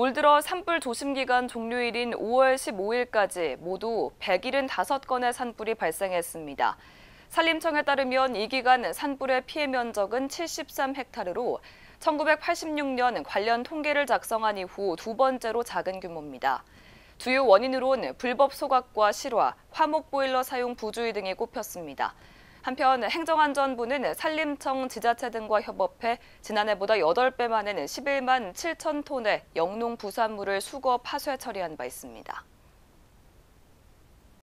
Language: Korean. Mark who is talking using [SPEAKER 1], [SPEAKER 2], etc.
[SPEAKER 1] 올 들어 산불 조심 기간 종료일인 5월 15일까지 모두 175건의 산불이 발생했습니다. 산림청에 따르면 이 기간 산불의 피해 면적은 73헥타르로 1986년 관련 통계를 작성한 이후 두 번째로 작은 규모입니다. 주요 원인으로는 불법 소각과 실화, 화목 보일러 사용 부주의 등이 꼽혔습니다. 한편 행정안전부는 산림청, 지자체 등과 협업해 지난해보다 8배 만에는 11만 7천 톤의 영농 부산물을 수거 파쇄 처리한 바 있습니다.